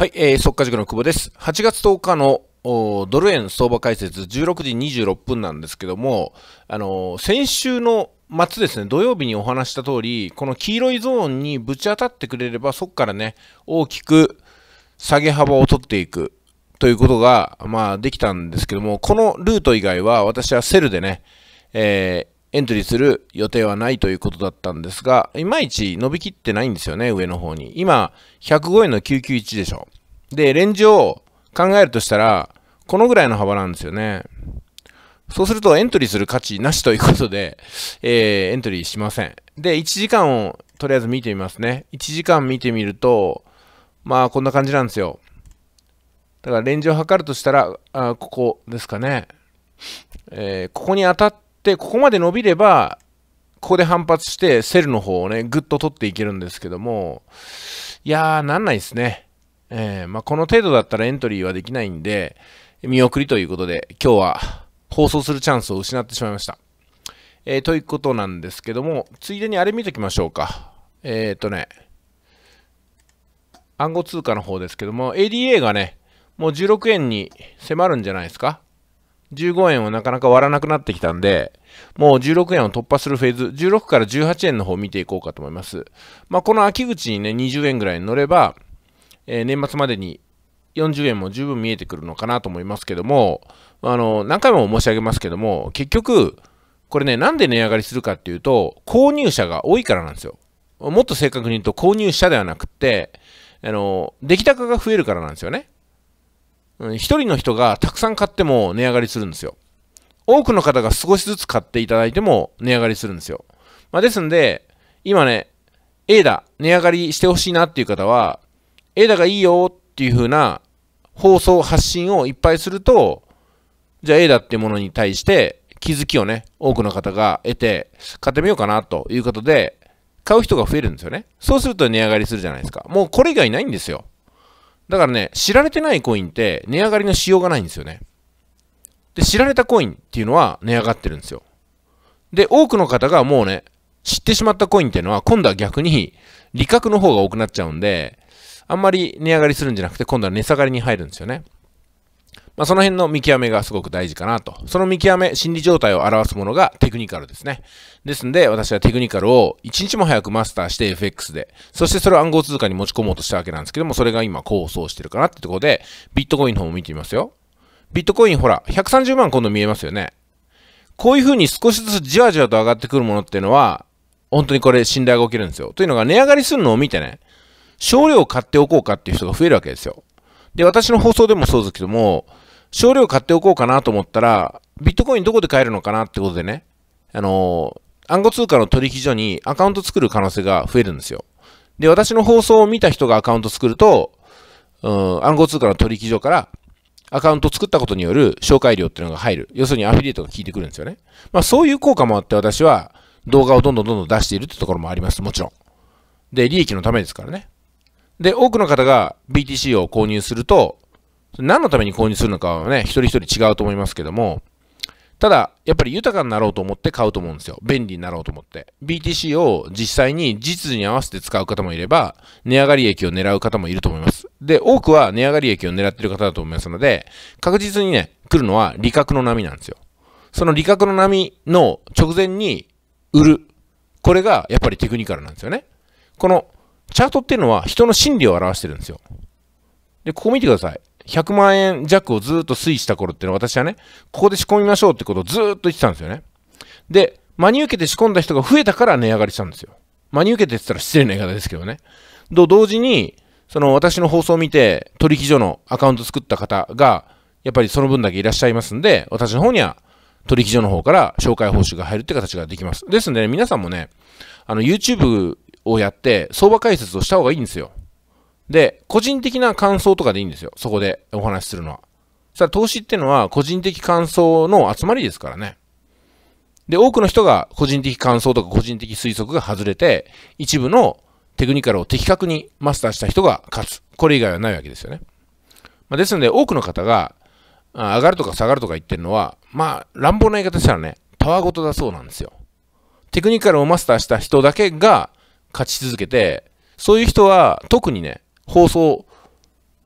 はい、えー、速稼塾の久保です。8月10日のドル円相場解説16時26分なんですけども、あのー、先週の末ですね、土曜日にお話した通り、この黄色いゾーンにぶち当たってくれれば、そこからね、大きく下げ幅を取っていくということが、まあ、できたんですけども、このルート以外は私はセルでね、えーエントリーする予定はないということだったんですが、いまいち伸びきってないんですよね、上の方に。今、105円の991でしょ。で、レンジを考えるとしたら、このぐらいの幅なんですよね。そうするとエントリーする価値なしということで、えー、エントリーしません。で、1時間をとりあえず見てみますね。1時間見てみると、まあこんな感じなんですよ。だからレンジを測るとしたら、あここですかね。えー、ここに当たっで、ここまで伸びれば、ここで反発して、セルの方をね、ぐっと取っていけるんですけども、いやー、なんないですね。えー、まあ、この程度だったらエントリーはできないんで、見送りということで、今日は放送するチャンスを失ってしまいました。えー、ということなんですけども、ついでにあれ見ときましょうか。えっ、ー、とね、暗号通貨の方ですけども、ADA がね、もう16円に迫るんじゃないですか。15円をなかなか割らなくなってきたんで、もう16円を突破するフェーズ、16から18円の方を見ていこうかと思います。まあ、この秋口にね、20円ぐらいに乗れば、えー、年末までに40円も十分見えてくるのかなと思いますけども、あの、何回も申し上げますけども、結局、これね、なんで値上がりするかっていうと、購入者が多いからなんですよ。もっと正確に言うと、購入者ではなくて、あの、出来高が増えるからなんですよね。1人の人がたくさん買っても値上がりするんですよ。多くの方が少しずつ買っていただいても値上がりするんですよ。まあ、ですんで、今ね、A だ、値上がりしてほしいなっていう方は、A だがいいよっていう風な放送、発信をいっぱいすると、じゃあ A だってものに対して気づきをね、多くの方が得て、買ってみようかなということで、買う人が増えるんですよね。そうすると値上がりするじゃないですか。もうこれ以外ないんですよ。だからね、知られてないコインって値上がりのしようがないんですよね。で、知られたコインっていうのは値上がってるんですよ。で、多くの方がもうね、知ってしまったコインっていうのは今度は逆に利確の方が多くなっちゃうんで、あんまり値上がりするんじゃなくて今度は値下がりに入るんですよね。まあ、その辺の見極めがすごく大事かなと。その見極め、心理状態を表すものがテクニカルですね。ですんで、私はテクニカルを一日も早くマスターして FX で、そしてそれを暗号通貨に持ち込もうとしたわけなんですけども、それが今功を奏してるかなってところで、ビットコインの方も見てみますよ。ビットコインほら、130万今度見えますよね。こういう風に少しずつじわじわと上がってくるものっていうのは、本当にこれ信頼が起きるんですよ。というのが値上がりするのを見てね、少量買っておこうかっていう人が増えるわけですよ。で、私の放送でもそうですけども、少量買っておこうかなと思ったら、ビットコインどこで買えるのかなってことでね、あのー、暗号通貨の取引所にアカウント作る可能性が増えるんですよ。で、私の放送を見た人がアカウント作ると、うん、暗号通貨の取引所からアカウント作ったことによる紹介料っていうのが入る。要するにアフィリエイトが効いてくるんですよね。まあそういう効果もあって私は動画をどんどんどんどん出しているってところもあります。もちろん。で、利益のためですからね。で、多くの方が BTC を購入すると、何のために購入するのかはね、一人一人違うと思いますけども、ただ、やっぱり豊かになろうと思って買うと思うんですよ。便利になろうと思って。BTC を実際に実に合わせて使う方もいれば、値上がり益を狙う方もいると思います。で、多くは値上がり益を狙ってる方だと思いますので、確実にね、来るのは利確の波なんですよ。その利確の波の直前に売る。これがやっぱりテクニカルなんですよね。このチャートっていうのは人の心理を表してるんですよ。で、ここ見てください。100万円弱をずっと推移した頃っていうのは私はね、ここで仕込みましょうってことをずっと言ってたんですよね。で、真に受けて仕込んだ人が増えたから値上がりしたんですよ。真に受けてって言ったら失礼な言い方ですけどね。と同時に、その私の放送を見て取引所のアカウント作った方が、やっぱりその分だけいらっしゃいますんで、私の方には取引所の方から紹介報酬が入るって形ができます。ですんで、ね、皆さんもね、あの YouTube をやって相場解説をした方がいいんですよ。で、個人的な感想とかでいいんですよ。そこでお話しするのは。それ投資ってのは個人的感想の集まりですからね。で、多くの人が個人的感想とか個人的推測が外れて、一部のテクニカルを的確にマスターした人が勝つ。これ以外はないわけですよね。まあ、ですので、多くの方が、上がるとか下がるとか言ってるのは、まあ、乱暴な言い方したらね、たわごとだそうなんですよ。テクニカルをマスターした人だけが、勝ち続けて、そういう人は特にね、放送、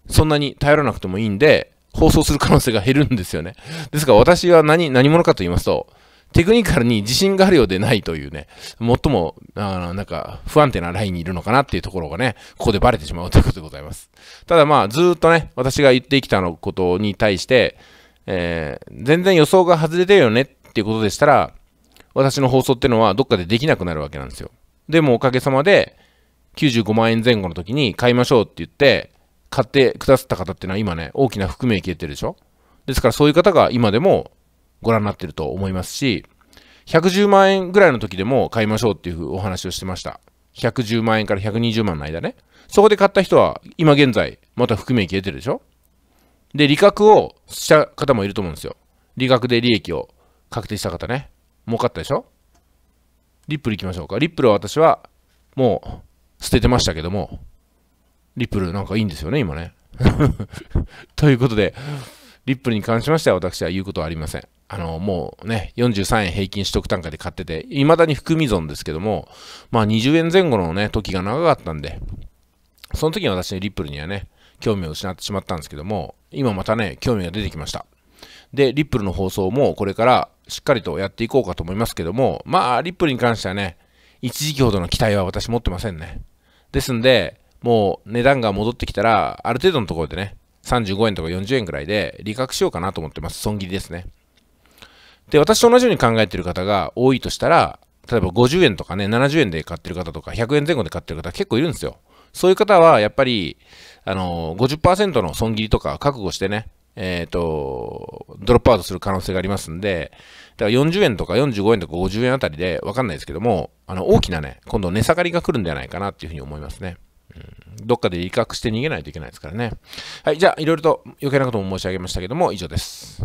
そんなに頼らなくてもいいんで、放送する可能性が減るんですよね。ですから私は何、何者かと言いますと、テクニカルに自信があるようでないというね、最も、あなんか、不安定なラインにいるのかなっていうところがね、ここでバレてしまうということでございます。ただまあ、ずっとね、私が言ってきたのことに対して、えー、全然予想が外れてるよねっていうことでしたら、私の放送っていうのはどっかでできなくなるわけなんですよ。でもおかげさまで95万円前後の時に買いましょうって言って買ってくださった方っていうのは今ね大きな含み益得てるでしょですからそういう方が今でもご覧になってると思いますし110万円ぐらいの時でも買いましょうっていうお話をしてました110万円から120万の間ねそこで買った人は今現在また含み益得てるでしょで利確をした方もいると思うんですよ利確で利益を確定した方ね儲かったでしょリップルいきましょうか。リップルは私は、もう、捨ててましたけども、リップルなんかいいんですよね、今ね。ということで、リップルに関しましては私は言うことはありません。あの、もうね、43円平均取得単価で買ってて、未だに含み損ですけども、まあ20円前後のね、時が長かったんで、その時に私ね、リップルにはね、興味を失ってしまったんですけども、今またね、興味が出てきました。で、リップルの放送もこれからしっかりとやっていこうかと思いますけども、まあ、リップルに関してはね、一時期ほどの期待は私持ってませんね。ですんで、もう値段が戻ってきたら、ある程度のところでね、35円とか40円くらいで利確しようかなと思ってます。損切りですね。で、私と同じように考えてる方が多いとしたら、例えば50円とかね、70円で買ってる方とか、100円前後で買ってる方結構いるんですよ。そういう方は、やっぱり、あのー、50%の損切りとか覚悟してね、えっ、ー、と、ドロップアウトする可能性がありますんで、だから40円とか45円とか50円あたりでわかんないですけども、あの、大きなね、今度値下がりが来るんじゃないかなっていうふうに思いますね。うん、どっかで威嚇して逃げないといけないですからね。はい、じゃあ、いろいろと余計なことも申し上げましたけども、以上です。